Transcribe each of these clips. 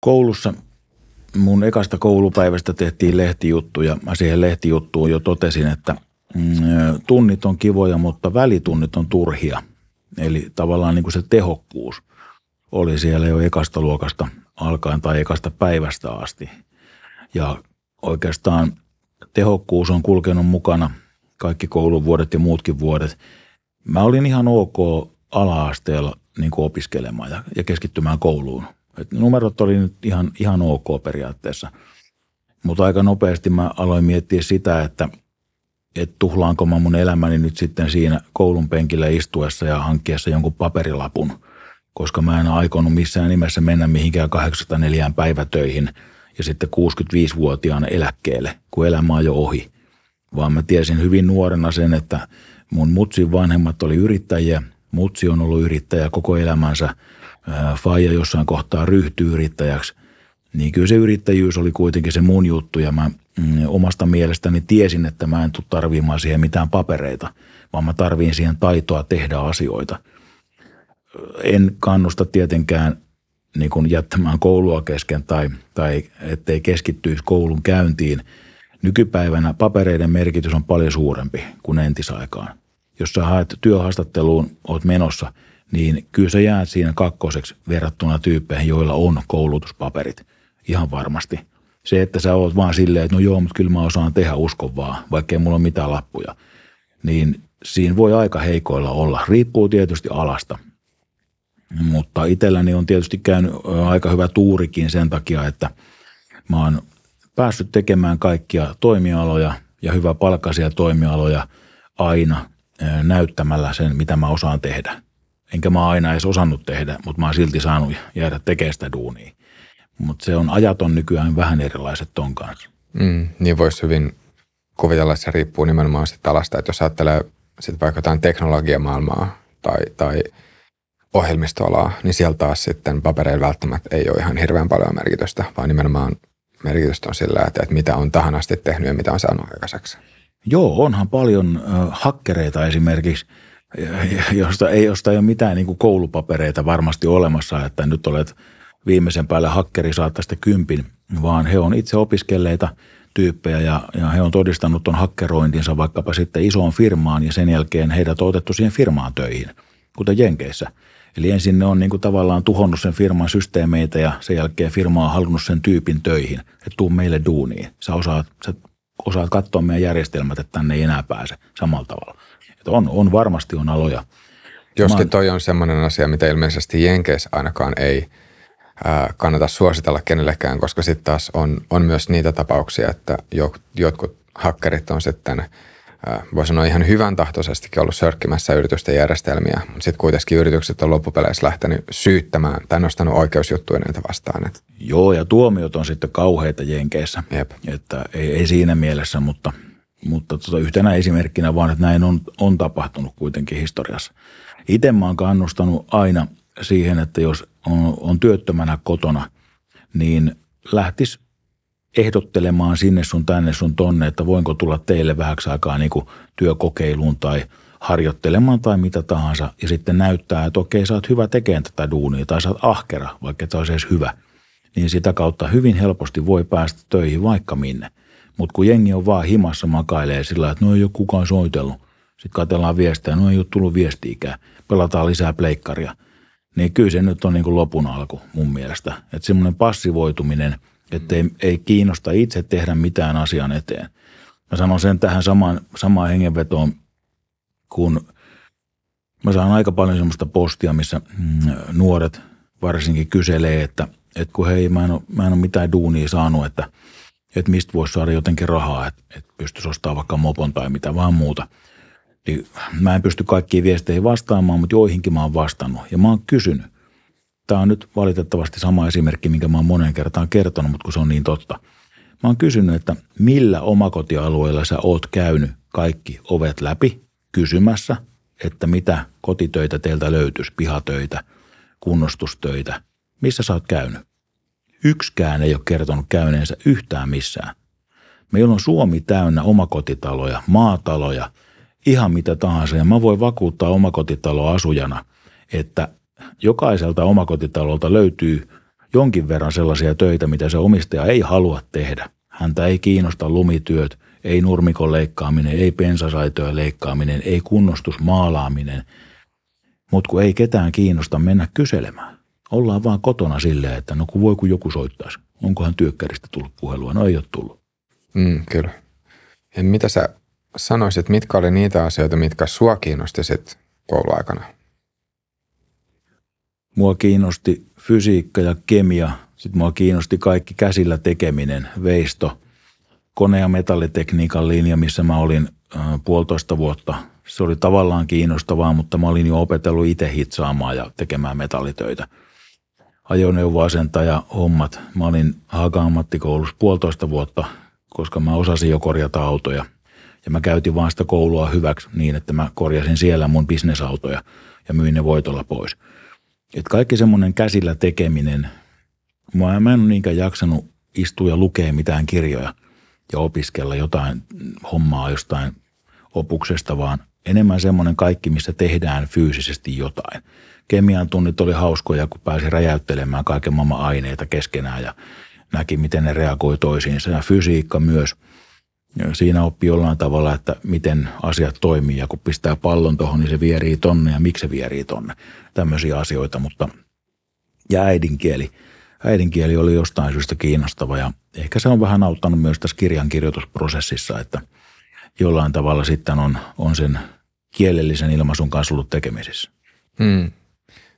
Koulussa mun ekasta koulupäivästä tehtiin lehtijuttuja. Mä siihen lehtijuttuun jo totesin, että mm, tunnit on kivoja, mutta välitunnit on turhia. Eli tavallaan niin kuin se tehokkuus oli siellä jo ekasta luokasta alkaen tai ekasta päivästä asti. Ja oikeastaan tehokkuus on kulkenut mukana kaikki kouluvuodet ja muutkin vuodet. Mä olin ihan ok ala-asteella niin opiskelemaan ja keskittymään kouluun – et numerot oli nyt ihan, ihan ok periaatteessa. Mutta aika nopeasti mä aloin miettiä sitä, että et tuhlaanko mä mun elämäni nyt sitten siinä koulun penkillä istuessa ja hankkiessa jonkun paperilapun, koska mä en aikonut missään nimessä mennä mihinkään 804 päivätöihin ja sitten 65-vuotiaana eläkkeelle, kun elämä on jo ohi. Vaan mä tiesin hyvin nuorena sen, että mun mutsin vanhemmat oli yrittäjiä – Mutsi on ollut yrittäjä koko elämänsä, Faija jossain kohtaa ryhtyy yrittäjäksi, niin kyllä se yrittäjyys oli kuitenkin se mun juttu ja mä mm, omasta mielestäni tiesin, että mä en tule tarvimaan siihen mitään papereita, vaan mä tarviin siihen taitoa tehdä asioita. En kannusta tietenkään niin kuin jättämään koulua kesken tai, tai ettei keskittyisi koulun käyntiin. Nykypäivänä papereiden merkitys on paljon suurempi kuin entisaikaan jos sä haet työhaastatteluun, oot menossa, niin kyllä sä jäät siinä kakkoseksi verrattuna tyyppeihin, joilla on koulutuspaperit. Ihan varmasti. Se, että sä oot vaan silleen, että no joo, mutta kyllä mä osaan tehdä, uskovaa, vaan, vaikkei mulla ole mitään lappuja. Niin siinä voi aika heikoilla olla. Riippuu tietysti alasta. Mutta itselläni on tietysti käynyt aika hyvä tuurikin sen takia, että mä oon päässyt tekemään kaikkia toimialoja ja hyvä palkkaisia toimialoja aina näyttämällä sen, mitä mä osaan tehdä. Enkä mä aina edes osannut tehdä, mutta mä oon silti saanut jäädä tekemään sitä duunia. Mutta se on ajaton nykyään vähän erilaiset ton kanssa. Mm, niin voisi hyvin kuvitella, että se riippuu nimenomaan sitä alasta. Että jos ajattelee sit vaikka jotain teknologiamaailmaa tai, tai ohjelmistoalaa, niin sieltä taas sitten papereilla välttämättä ei ole ihan hirveän paljon merkitystä, vaan nimenomaan merkitystä on sillä, että, että mitä on tähän asti tehnyt ja mitä on saanut aikaiseksi. Joo, onhan paljon hakkereita esimerkiksi, josta ei, josta ei ole mitään niin kuin koulupapereita varmasti olemassa, että nyt olet viimeisen päälle hakkeri, saat tästä kympin, vaan he on itse opiskelleita tyyppejä ja, ja he on todistanut tuon hakkerointinsa vaikkapa sitten isoon firmaan ja sen jälkeen heidät on otettu siihen firmaan töihin, kuten Jenkeissä. Eli ensin ne on niin kuin tavallaan tuhonnut sen firman systeemeitä ja sen jälkeen firma on halunnut sen tyypin töihin, että tuu meille duuniin. Sä osaat, sä osaat katsoa meidän järjestelmät, että tänne ei enää pääse samalla tavalla. Että on, on varmasti on aloja. Joskin toi on sellainen asia, mitä ilmeisesti Jenkeissä ainakaan ei kannata suositella kenellekään, koska sitten taas on, on myös niitä tapauksia, että jo, jotkut hakkerit on sitten – voi sanoa ihan hyvän tahtoisestikin ollut sörkkimässä yritysten järjestelmiä, mutta sitten kuitenkin yritykset on loppupeleissä lähtenyt syyttämään tai nostanut oikeusjuttuja näitä vastaan. Joo, ja tuomiot on sitten kauheita Jenkeissä, Jep. että ei, ei siinä mielessä, mutta, mutta tota yhtenä esimerkkinä vaan, että näin on, on tapahtunut kuitenkin historiassa. Itse mä oon kannustanut aina siihen, että jos on, on työttömänä kotona, niin lähtisi ehdottelemaan sinne sun tänne sun tonne, että voinko tulla teille vähäksi aikaa niin kuin työkokeiluun tai harjoittelemaan tai mitä tahansa. Ja sitten näyttää, että okei, sä oot hyvä tekemään tätä duunia tai sä oot ahkera, vaikka et olisi edes hyvä. Niin sitä kautta hyvin helposti voi päästä töihin vaikka minne. Mutta kun jengi on vaan himassa makailee sillä että no ei ole kukaan soitellut. Sitten katsellaan viestejä, no ei ole tullut viestiikään. Pelataan lisää pleikkaria. Niin kyllä se nyt on niin kuin lopun alku mun mielestä. Että semmoinen passivoituminen – että ei, ei kiinnosta itse tehdä mitään asian eteen. Mä sanon sen tähän samaan, samaan hengenvetoon, kun mä saan aika paljon semmoista postia, missä mm, nuoret varsinkin kyselee, että, että kun hei, mä en, ole, mä en ole mitään duunia saanut, että, että mistä voisi saada jotenkin rahaa, että, että pystyisi ostamaan vaikka mopon tai mitä vaan muuta. Niin mä en pysty kaikkiin viesteihin vastaamaan, mutta joihinkin mä oon vastannut ja mä oon kysynyt Tämä on nyt valitettavasti sama esimerkki, minkä mä oon moneen kertaan kertonut, mutta kun se on niin totta. Mä oon kysynyt, että millä omakotialueella sä oot käynyt kaikki ovet läpi kysymässä, että mitä kotitöitä teiltä löytyisi, pihatöitä, kunnostustöitä, missä sä oot käynyt. Yksikään ei ole kertonut käyneensä yhtään missään. Meillä on Suomi täynnä omakotitaloja, maataloja, ihan mitä tahansa. Ja mä voin vakuuttaa omakotitaloasujana, että jokaiselta omakotitalolta löytyy jonkin verran sellaisia töitä, mitä se omistaja ei halua tehdä. Häntä ei kiinnosta lumityöt, ei nurmikon leikkaaminen, ei pensasaitojen leikkaaminen, ei kunnostusmaalaaminen. Mutta kun ei ketään kiinnosta mennä kyselemään. Ollaan vaan kotona silleen, että no kun voi kun joku soittaisi. Onkohan työkkäristä tullut puhelua? No ei ole tullut. Mm, kyllä. Ja mitä sä sanoisit, mitkä oli niitä asioita, mitkä sua kiinnostisit kouluaikana? mua kiinnosti fysiikka ja kemia. Sitten mua kiinnosti kaikki käsillä tekeminen, veisto, kone- ja metallitekniikan linja, missä mä olin puolitoista vuotta. Se oli tavallaan kiinnostavaa, mutta mä olin jo opetellut itse hitsaamaan ja tekemään metallitöitä. Ajoneuvoasentaja hommat. Mä olin haaka ammattikoulussa puolitoista vuotta, koska mä osasin jo korjata autoja. Ja mä käytin vaan sitä koulua hyväksi niin, että mä korjasin siellä mun bisnesautoja ja myin ne voitolla pois – että kaikki semmoinen käsillä tekeminen, mä, mä en ole niinkään jaksanut istua ja lukea mitään kirjoja ja opiskella jotain hommaa jostain opuksesta, vaan enemmän semmoinen kaikki, missä tehdään fyysisesti jotain. Kemian tunnit oli hauskoja, kun pääsi räjäyttelemään kaiken maailman aineita keskenään ja näki, miten ne reagoi toisiinsa ja fysiikka myös – siinä oppii jollain tavalla, että miten asiat toimii ja kun pistää pallon tuohon, niin se vierii tonne ja miksi se vierii tonne. Tämmöisiä asioita, mutta ja äidinkieli. Äidinkieli oli jostain syystä kiinnostava ja ehkä se on vähän auttanut myös tässä kirjan kirjoitusprosessissa, että jollain tavalla sitten on, on sen kielellisen ilmaisun kanssa ollut tekemisissä. Hmm.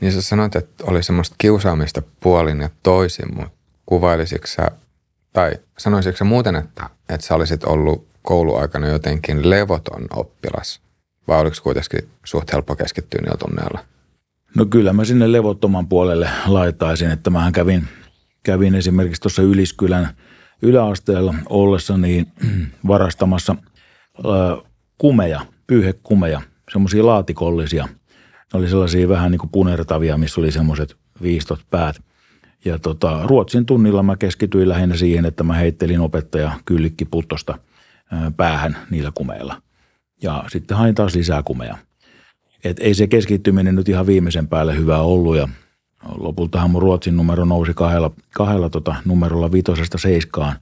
Niin sä sanoit, että oli semmoista kiusaamista puolin ja toisin, mutta kuvailisitko sä tai sanoisitko sä muuten, että, että sä olisit ollut kouluaikana jotenkin levoton oppilas? Vai oliko kuitenkin suht helppo keskittyä niillä tunneilla? No kyllä mä sinne levottoman puolelle laitaisin, että mä kävin, kävin esimerkiksi tuossa Yliskylän yläasteella ollessa niin varastamassa äh, kumeja, pyyhekumeja, semmoisia laatikollisia. Ne oli sellaisia vähän niin kuin punertavia, missä oli semmoiset viistot päät – ja tota, Ruotsin tunnilla mä keskityin lähinnä siihen, että mä heittelin opettaja kyllikki puttosta päähän niillä kumeilla. Ja sitten hain taas lisää kumeja. Et ei se keskittyminen nyt ihan viimeisen päälle hyvää ollut ja lopultahan mun Ruotsin numero nousi kahdella, kahdella tota, numerolla vitosesta seiskaan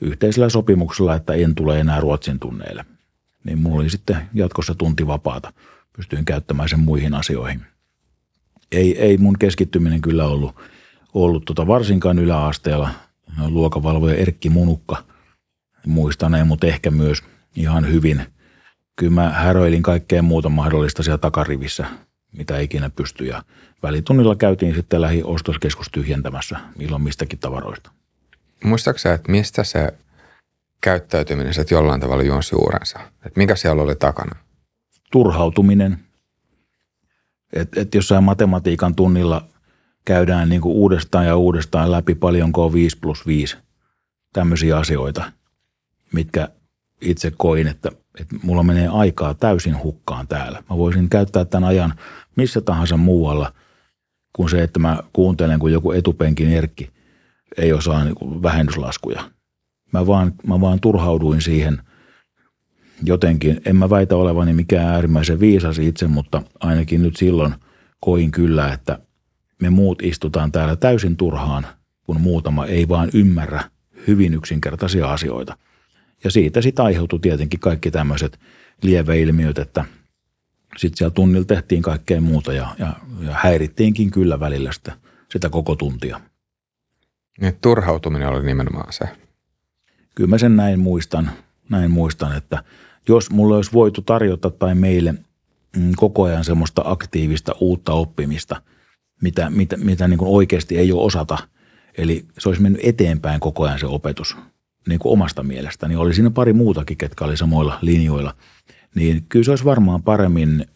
yhteisellä sopimuksella, että en tule enää Ruotsin tunneille. Niin mulla oli sitten jatkossa tunti vapaata. Pystyin käyttämään sen muihin asioihin. Ei, ei mun keskittyminen kyllä ollut – ollut tota varsinkaan yläasteella. Luokavalvoja Erkki Munukka muistaneen, mutta ehkä myös ihan hyvin. Kyllä mä häröilin kaikkea muuta mahdollista siellä takarivissä, mitä ikinä pystyi. Ja välitunnilla käytiin sitten ostoskeskus tyhjentämässä milloin mistäkin tavaroista. Muistaaksä, että mistä se käyttäytyminen että jollain tavalla juon suurensa? että mikä siellä oli takana? Turhautuminen. että et jossain matematiikan tunnilla käydään niin kuin uudestaan ja uudestaan läpi, paljonko on 5 plus 5, tämmöisiä asioita, mitkä itse koin, että, että mulla menee aikaa täysin hukkaan täällä. Mä voisin käyttää tämän ajan missä tahansa muualla kuin se, että mä kuuntelen, kun joku etupenkin erkki ei osaa niin kuin vähennyslaskuja. Mä vaan, mä vaan turhauduin siihen jotenkin. En mä väitä olevani mikään äärimmäisen viisas itse, mutta ainakin nyt silloin koin kyllä, että – me muut istutaan täällä täysin turhaan, kun muutama ei vaan ymmärrä hyvin yksinkertaisia asioita. Ja siitä sitten aiheutui tietenkin kaikki tämmöiset lieveilmiöt, että sitten siellä tunnilla tehtiin kaikkea muuta ja, ja, ja häirittiinkin kyllä välillä sitä, sitä koko tuntia. Niin, turhautuminen oli nimenomaan se. Kyllä mä sen näin muistan, näin muistan, että jos mulle olisi voitu tarjota tai meille mm, koko ajan semmoista aktiivista uutta oppimista – mitä, mitä, mitä niin kuin oikeasti ei ole osata. Eli se olisi mennyt eteenpäin koko ajan se opetus niin kuin omasta mielestäni. Niin oli siinä pari muutakin, ketkä oli samoilla linjoilla. Niin kyllä se olisi varmaan paremmin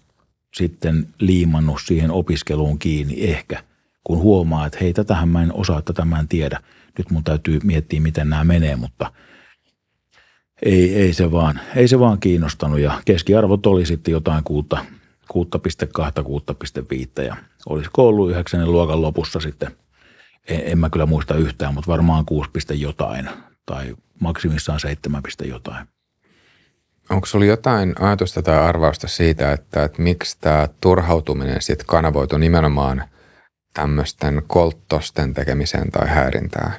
sitten liimannut siihen opiskeluun kiinni ehkä, kun huomaa, että hei, tätähän mä en osaa, tätä mä en tiedä. Nyt mun täytyy miettiä, miten nämä menee, mutta ei, ei, se vaan, ei se vaan kiinnostanut ja keskiarvot oli sitten jotain kuutta 6,2-6,5 ja olisiko ollut 9. luokan lopussa sitten, en, en mä kyllä muista yhtään, mutta varmaan 6, jotain tai maksimissaan 7, jotain. Onko sulla jotain ajatusta tai arvausta siitä, että, että miksi tämä turhautuminen sitten kanavoitu nimenomaan tämmöisten kolttosten tekemiseen tai häirintään?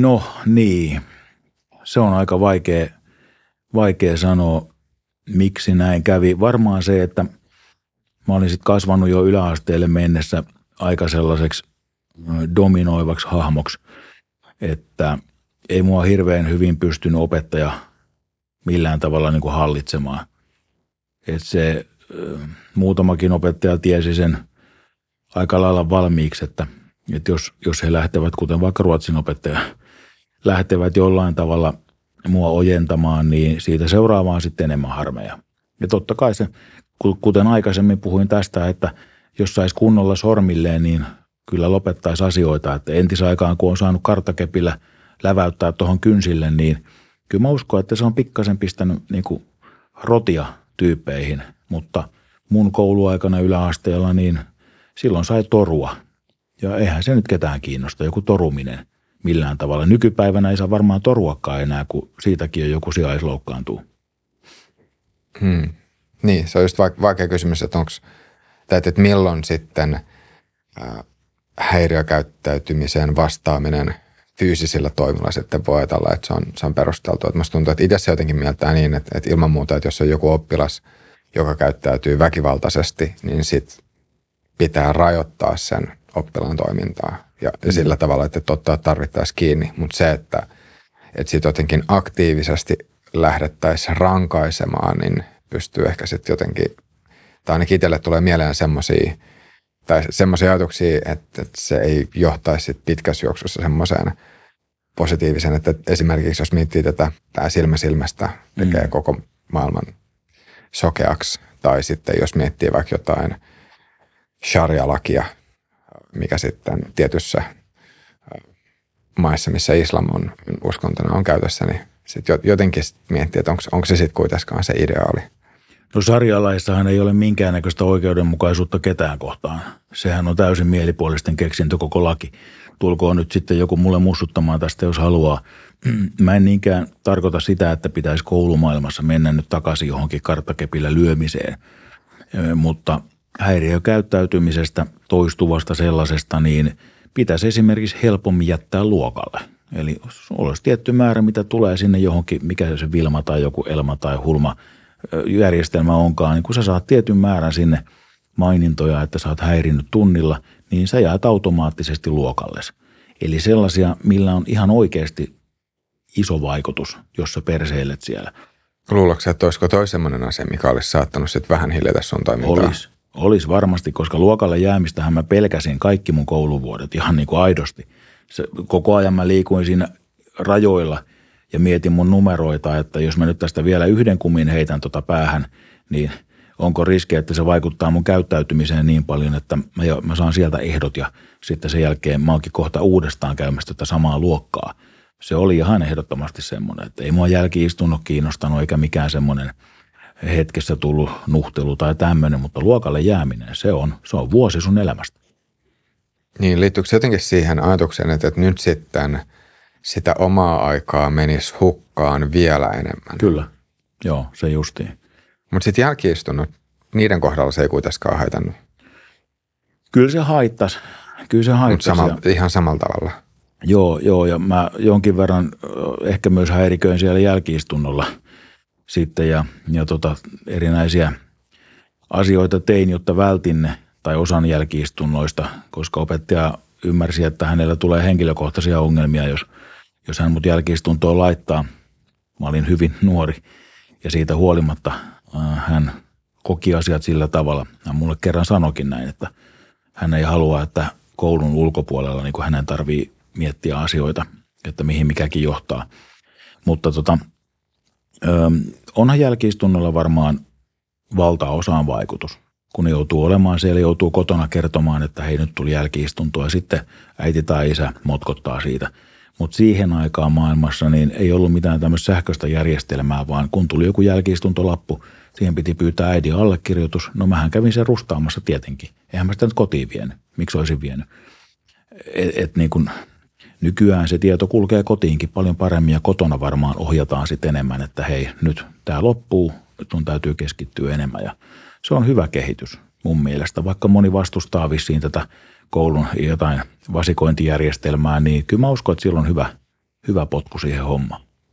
No niin, se on aika vaikea – vaikea sanoa, miksi näin kävi. Varmaan se, että mä olin sitten kasvanut jo yläasteelle mennessä aika sellaiseksi dominoivaksi hahmoksi, että ei mua hirveän hyvin pystynyt opettaja millään tavalla niin kuin hallitsemaan. Et se muutamakin opettaja tiesi sen aika lailla valmiiksi, että, että jos, jos he lähtevät, kuten vaikka ruotsin opettaja, lähtevät jollain tavalla – mua ojentamaan, niin siitä seuraavaan sitten enemmän harmeja. Ja totta kai se, kuten aikaisemmin puhuin tästä, että jos saisi kunnolla sormilleen, niin kyllä lopettaisi asioita. Että entisaikaan, kun on saanut karttakepillä läväyttää tuohon kynsille, niin kyllä mä uskon, että se on pikkasen pistänyt niin kuin rotia tyyppeihin. Mutta mun kouluaikana yläasteella, niin silloin sai torua. Ja eihän se nyt ketään kiinnosta, joku toruminen millään tavalla. Nykypäivänä ei saa varmaan toruakaan enää, kun siitäkin on joku sijais loukkaantuu. Hmm. Niin, se on just vaikea kysymys, että onks, tai että milloin sitten äh, häiriökäyttäytymiseen vastaaminen fyysisillä toimilla sitten voi ajatella, että se on, se on perusteltu. Että musta tuntuu, että itse se jotenkin mieltää niin, että, että ilman muuta, että jos on joku oppilas, joka käyttäytyy väkivaltaisesti, niin sit pitää rajoittaa sen oppilaan toimintaa ja, mm. sillä tavalla, että totta tarvittaisiin kiinni, mutta se, että, että siitä jotenkin aktiivisesti lähdettäisiin rankaisemaan, niin pystyy ehkä sitten jotenkin, tai ainakin itselle tulee mieleen semmoisia tai semmoisia ajatuksia, että, että se ei johtaisi pitkässä juoksussa semmoiseen positiivisen, että esimerkiksi jos miettii tätä, tämä silmä silmästä tekee mm. koko maailman sokeaksi, tai sitten jos miettii vaikka jotain sharia-lakia mikä sitten tietyssä äh, maissa, missä islam on uskontona on käytössä, niin sitten jotenkin sit miettii, että onko, onko se sitten kuitenkaan se ideaali. No sarjalaissahan ei ole minkäännäköistä oikeudenmukaisuutta ketään kohtaan. Sehän on täysin mielipuolisten keksintö koko laki. Tulkoon nyt sitten joku mulle mussuttamaan tästä, jos haluaa. Mä en niinkään tarkoita sitä, että pitäisi koulumaailmassa mennä nyt takaisin johonkin karttakepillä lyömiseen. Mutta häiriökäyttäytymisestä, toistuvasta sellaisesta, niin pitäisi esimerkiksi helpommin jättää luokalle. Eli olisi tietty määrä, mitä tulee sinne johonkin, mikä se Vilma tai joku Elma tai Hulma järjestelmä onkaan, niin kun sä saat tietyn määrän sinne mainintoja, että sä oot häirinnyt tunnilla, niin sä jäät automaattisesti luokalles. Eli sellaisia, millä on ihan oikeasti iso vaikutus, jos sä perseilet siellä. Luuloksi, että olisiko toi sellainen asia, mikä olisi saattanut sitten vähän hiljata sun toimintaa? Olisi, olisi varmasti, koska luokalle jäämistähän mä pelkäsin kaikki mun kouluvuodet ihan niin kuin aidosti. Se, koko ajan mä liikuin siinä rajoilla ja mietin mun numeroita, että jos mä nyt tästä vielä yhden kumin heitän tota päähän, niin onko riski, että se vaikuttaa mun käyttäytymiseen niin paljon, että mä, jo, mä saan sieltä ehdot ja sitten sen jälkeen mä oonkin kohta uudestaan käymässä tätä samaa luokkaa. Se oli ihan ehdottomasti semmoinen, että ei mua jälkiistunut kiinnostanut eikä mikään semmoinen – hetkessä tullut nuhtelu tai tämmöinen, mutta luokalle jääminen, se on, se on vuosi sun elämästä. Niin, liittyykö se jotenkin siihen ajatukseen, että, että nyt sitten sitä omaa aikaa menisi hukkaan vielä enemmän? Kyllä, joo, se justiin. Mutta sitten jälkiistunut, niiden kohdalla se ei kuitenkaan haitannut. Kyllä se haittas, Kyllä se haittas. Sama, ja... ihan samalla tavalla. Joo, joo, ja mä jonkin verran ehkä myös häiriköin siellä jälkiistunnolla – sitten ja, ja tota, erinäisiä asioita tein, jotta vältin ne tai osan jälkiistunnoista, koska opettaja ymmärsi, että hänellä tulee henkilökohtaisia ongelmia, jos, jos hän mut jälkiistuntoon laittaa. Mä olin hyvin nuori ja siitä huolimatta äh, hän koki asiat sillä tavalla. Hän mulle kerran sanokin näin, että hän ei halua, että koulun ulkopuolella niin hänen tarvii miettiä asioita, että mihin mikäkin johtaa. Mutta tota, ähm, onhan jälkiistunnolla varmaan valtaosaan vaikutus. Kun joutuu olemaan siellä, joutuu kotona kertomaan, että hei nyt tuli jälkiistuntoa ja sitten äiti tai isä motkottaa siitä. Mutta siihen aikaan maailmassa niin ei ollut mitään tämmöistä sähköistä järjestelmää, vaan kun tuli joku jälkiistuntolappu, siihen piti pyytää äidin allekirjoitus. No mähän kävin sen rustaamassa tietenkin. Eihän mä sitä nyt kotiin vienyt. Miksi olisin vienyt? Et, et niin kun, nykyään se tieto kulkee kotiinkin paljon paremmin ja kotona varmaan ohjataan sitten enemmän, että hei nyt tämä loppuu, nyt on täytyy keskittyä enemmän ja se on hyvä kehitys mun mielestä, vaikka moni vastustaa vissiin tätä koulun jotain vasikointijärjestelmää, niin kyllä mä uskon, että sillä on hyvä, hyvä potku siihen hommaan.